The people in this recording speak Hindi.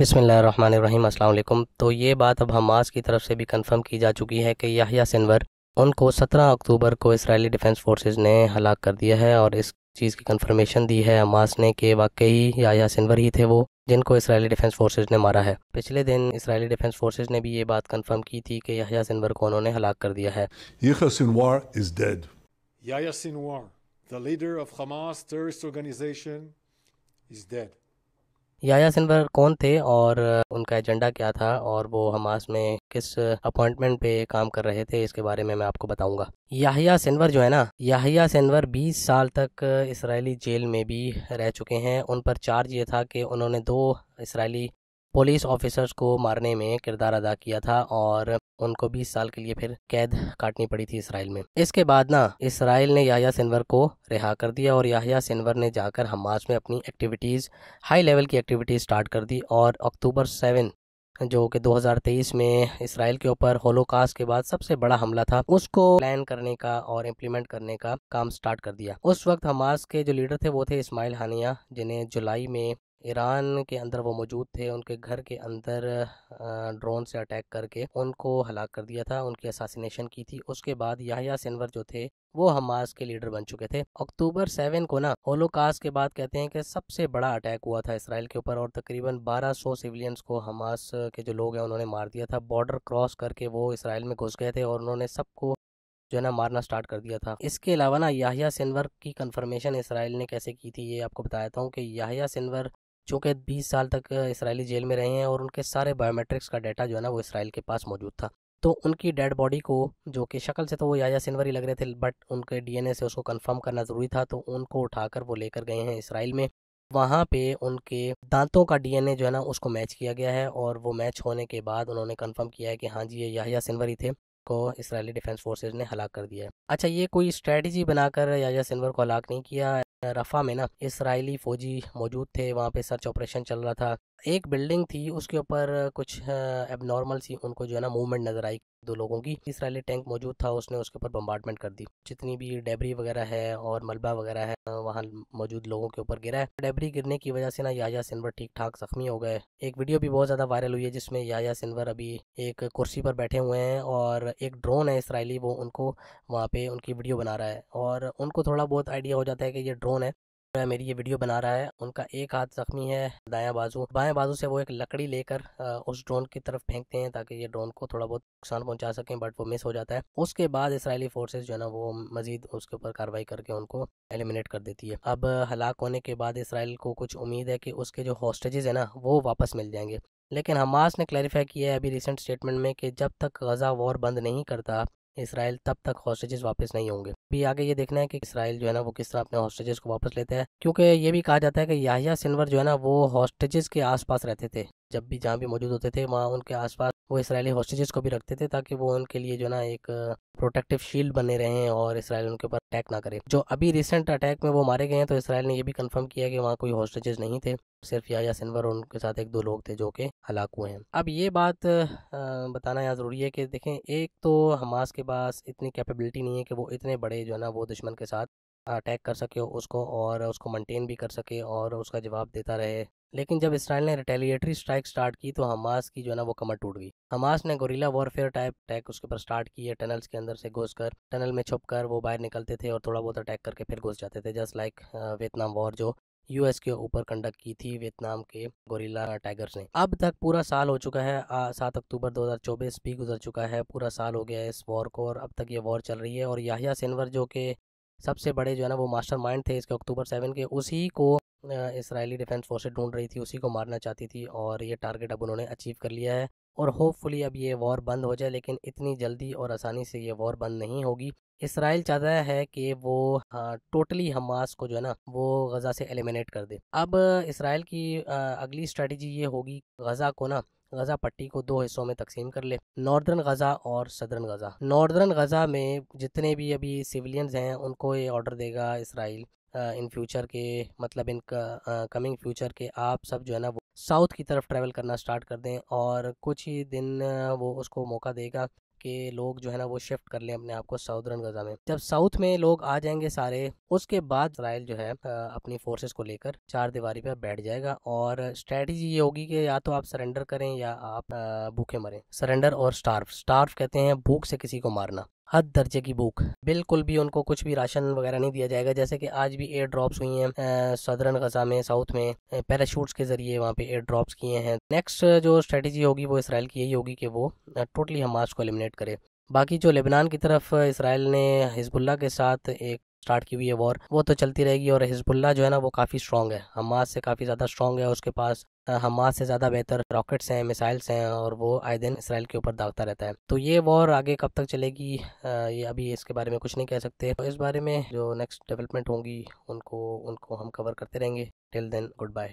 बिसमीम अल्लाम तो ये बात अब हमास की तरफ से भी कंफर्म की जा चुकी है कि याहिया सिनवर उनको 17 अक्टूबर को इसराइली डिफेंस फोर्सेस ने हलाक कर दिया है और इस चीज़ की कंफर्मेशन दी है हमास ने कि वाकई याहिया सिनवर ही थे वो जिनको इसराइली डिफेंस फोर्सेज ने मारा है पिछले दिन इसराइली डिफेंस फोर्सेज ने भी ये बात कन्फर्म की थी कि याहिया सिनवर को उन्होंने हलाक कर दिया है Sinwar, the leader of Hamas terrorist organization, is dead. याया सिन्वर कौन थे और उनका एजेंडा क्या था और वो हमास में किस अपॉइंटमेंट पे काम कर रहे थे इसके बारे में मैं आपको बताऊंगा याहिया सिनवर जो है ना याहिया सिन्वर 20 साल तक इसराइली जेल में भी रह चुके हैं उन पर चार्ज ये था कि उन्होंने दो इसराइली पुलिस ऑफिसर्स को मारने में किरदार अदा किया था और उनको 20 साल के लिए फिर कैद काटनी पड़ी थी इसराइल में इसके बाद ना इसराइल ने याहिया सिनवर को रिहा कर दिया और याहिया सिनवर ने जाकर हमास में अपनी एक्टिविटीज़ हाई लेवल की एक्टिविटीज़ स्टार्ट कर दी और अक्टूबर सेवन जो कि 2023 में इसराइल के ऊपर होलोकास्ट के बाद सबसे बड़ा हमला था उसको प्लान करने का और इम्प्लीमेंट करने का काम स्टार्ट कर दिया उस वक्त हमास के जो लीडर थे वो थे इस्माइल हानिया जिन्हें जुलाई में ईरान के अंदर वो मौजूद थे उनके घर के अंदर ड्रोन से अटैक करके उनको हलाक कर दिया था उनकी असासीनेशन की थी उसके बाद याहिया सिनवर जो थे वो हमास के लीडर बन चुके थे अक्टूबर सेवन को ना होलोकास के बाद कहते हैं कि सबसे बड़ा अटैक हुआ था इसराइल के ऊपर और तकरीबन 1200 सिविलियंस को हमास के जो लोग हैं उन्होंने मार दिया था बॉर्डर क्रॉस करके वो इसराइल में घुस गए थे और उन्होंने सबको जो है ना मारना स्टार्ट कर दिया था इसके अलावा ना याहिया सिनवर की कंफर्मेशन इसराइल ने कैसे की थी ये आपको बताया था कि याहिया सिनवर चूँकि बीस साल तक इसराइली जेल में रहे हैं और उनके सारे बायोमेट्रिक्स का डाटा जो है ना वो इसराइल के पास मौजूद था तो उनकी डेड बॉडी को जो कि शक्ल से तो वो याया सिनवर ही लग रहे थे बट उनके डीएनए से उसको कंफर्म करना ज़रूरी था तो उनको उठाकर वो लेकर गए हैं इसराइल में वहाँ पे उनके दांतों का डीएनए जो है ना उसको मैच किया गया है और वो मैच होने के बाद उन्होंने कंफर्म किया है कि हाँ जी ये याहिया सिनवर ही थे को इसराइली डिफेंस फोर्सेज ने हलाक कर दिया है अच्छा ये कोई स्ट्रेटजी बनाकर याजा सिनवर को हलाक नहीं किया रफ़ा में ना इसराइली फ़ौजी मौजूद थे वहाँ पे सर्च ऑपरेशन चल रहा था एक बिल्डिंग थी उसके ऊपर कुछ एबनॉर्मल सी उनको जो है ना मूवमेंट नजर आई दो लोगों की इसराइली टैंक मौजूद था उसने उसके ऊपर बम्बार्टमेंट कर दी जितनी भी डेबरी वगैरह है और मलबा वगैरह है वहाँ मौजूद लोगों के ऊपर गिरा है डेबरी गिरने की वजह से ना याजा सिनवर ठीक ठाक जख्मी हो गए एक वीडियो भी बहुत ज़्यादा वायरल हुई है जिसमें याजा सिनवर अभी एक कुर्सी पर बैठे हुए हैं और एक ड्रोन है इसराइली वो उनको वहाँ पे उनकी वीडियो बना रहा है और उनको थोड़ा बहुत आइडिया हो जाता है कि ये ड्रोन है मेरी ये वीडियो बना रहा है उनका एक हाथ जख्मी है दाया बाजू बाएं बाजू से वो एक लकड़ी लेकर उस ड्रोन की तरफ फेंकते हैं ताकि ये ड्रोन को थोड़ा बहुत नुकसान पहुंचा सकें बट वो मिस हो जाता है उसके बाद इसराइली फोर्सेज जो है ना वो मजीद उसके ऊपर कार्रवाई करके उनको एलिमिनेट कर देती है अब हलाक होने के बाद इसराइल को कुछ उम्मीद है कि उसके जो हॉस्टेजेज है ना वो वापस मिल जाएंगे लेकिन हमास ने क्लैरिफाई किया है अभी रिसेंट स्टेटमेंट में कि जब तक गज़ा वॉर बंद नहीं करता इसराइल तब तक हॉस्टेजेस वापस नहीं होंगे भी आगे ये देखना है कि इसराइल जो है ना वो किस तरह अपने हॉस्टेजेस को वापस लेते हैं क्योंकि ये भी कहा जाता है कि याहिया सिन्वर जो है ना वो हॉस्टेजेस के आसपास रहते थे जब भी जहाँ भी मौजूद होते थे वहाँ उनके आसपास वो इसराइली हॉस्टेजेस को भी रखते थे ताकि वो उनके लिए जो ना एक प्रोटेक्टिव शील्ड बने रहें और इसराइल उनके ऊपर अटैक ना करे जो अभी रिसेंट अटैक में वो मारे गए हैं तो इसराइल ने ये भी कंफर्म किया कि वहाँ कोई हॉस्टेजेस नहीं थे सिर्फ या सिनवर और उनके साथ एक दो लोग थे जो कि हलाक हुए हैं अब ये बात बताना यहाँ ज़रूरी है कि देखें एक तो हमास के पास इतनी कैपेबिलिटी नहीं है कि वो इतने बड़े जो है ना वो दुश्मन के साथ अटैक कर सके उसको और उसको मेंटेन भी कर सके और उसका जवाब देता रहे लेकिन जब इसराइल ने रिटेलिएटरी स्ट्राइक स्टार्ट की तो हमास की जो है ना वो कमर टूट गई हमास ने गोरीला वॉरफेयर टाइप अटैक उसके ऊपर स्टार्ट किए टनल्स के अंदर से घुस कर टनल में छुप कर वो बाहर निकलते थे और थोड़ा बहुत अटैक करके फिर घुस जाते थे जस्ट लाइक वियतनाम वॉर जो यूएस के ऊपर कंडक्ट की थी वियतनाम के गोरिल्ला टाइगर्स ने अब तक पूरा साल हो चुका है सात अक्टूबर 2024 भी गुजर चुका है पूरा साल हो गया है इस वॉर को और अब तक ये वॉर चल रही है और याहिया सिनवर जो के सबसे बड़े जो है ना वो माइंड थे इसके अक्टूबर सेवन के उसी को इसराइली डिफेंस फोर्सेज ढूंढ रही थी उसी को मारना चाहती थी और ये टारगेट अब उन्होंने अचीव कर लिया है और होपफुली अब ये वॉर बंद हो जाए लेकिन इतनी जल्दी और आसानी से ये वॉर बंद नहीं होगी इसराइल चाहता है कि वो टोटली हमास को जो है ना वो गज़ा से एलिमिनेट कर दे अब इसराइल की आ, अगली स्ट्रेटजी ये होगी गज़ा को ना गज़ा पट्टी को दो हिस्सों में तकसीम कर ले नॉर्दर्न गज़ा और सदर्न गज़ा नॉर्दर्न गज़ा में जितने भी अभी सिविलियंस हैं उनको ये ऑर्डर देगा इसराइल इन फ्यूचर के मतलब इन कमिंग फ्यूचर के आप सब जो है ना वो साउथ की तरफ ट्रैवल करना स्टार्ट कर दें और कुछ ही दिन वो उसको मौका देगा कि लोग जो है ना वो शिफ्ट कर लें अपने आप को साउदर्न गजा में जब साउथ में लोग आ जाएंगे सारे उसके बाद इसराइल जो है अपनी फोर्सेस को लेकर चार दीवारी पर बैठ जाएगा और स्ट्रेटजी ये होगी कि या तो आप सरेंडर करें या आप भूखे मरें सरेंडर और स्टार्फ स्टार्फ कहते हैं भूख से किसी को मारना हद दर्जे की भूख बिल्कुल भी उनको कुछ भी राशन वगैरह नहीं दिया जाएगा जैसे कि आज भी एयर ड्रॉप्स हुई हैं सदरन गजा में साउथ में पैराशूट्स के जरिए वहाँ पे एयर ड्रॉप्स किए हैं नेक्स्ट जो स्ट्रेटेजी होगी वो इसराइल की यही होगी कि वो टोटली हमास को एलिमिनेट करे बाकी जो लेबनान की तरफ इसराइल ने हिजबुल्ला के साथ एक स्टार्ट की हुई है वॉर वो तो चलती रहेगी और हिजबुल्ला जो है ना वो काफ़ी स्ट्रॉन्ग है हमास से काफ़ी ज़्यादा स्ट्रॉन्ग है उसके पास हमास से ज़्यादा बेहतर रॉकेट्स हैं मिसाइल्स हैं और वो आए दिन इसराइल के ऊपर दागता रहता है तो ये वॉर आगे कब तक चलेगी ये अभी इसके बारे में कुछ नहीं कह सकते तो इस बारे में जो नेक्स्ट डेवलपमेंट होंगी उनको उनको हम कवर करते रहेंगे टिल देन गुड बाय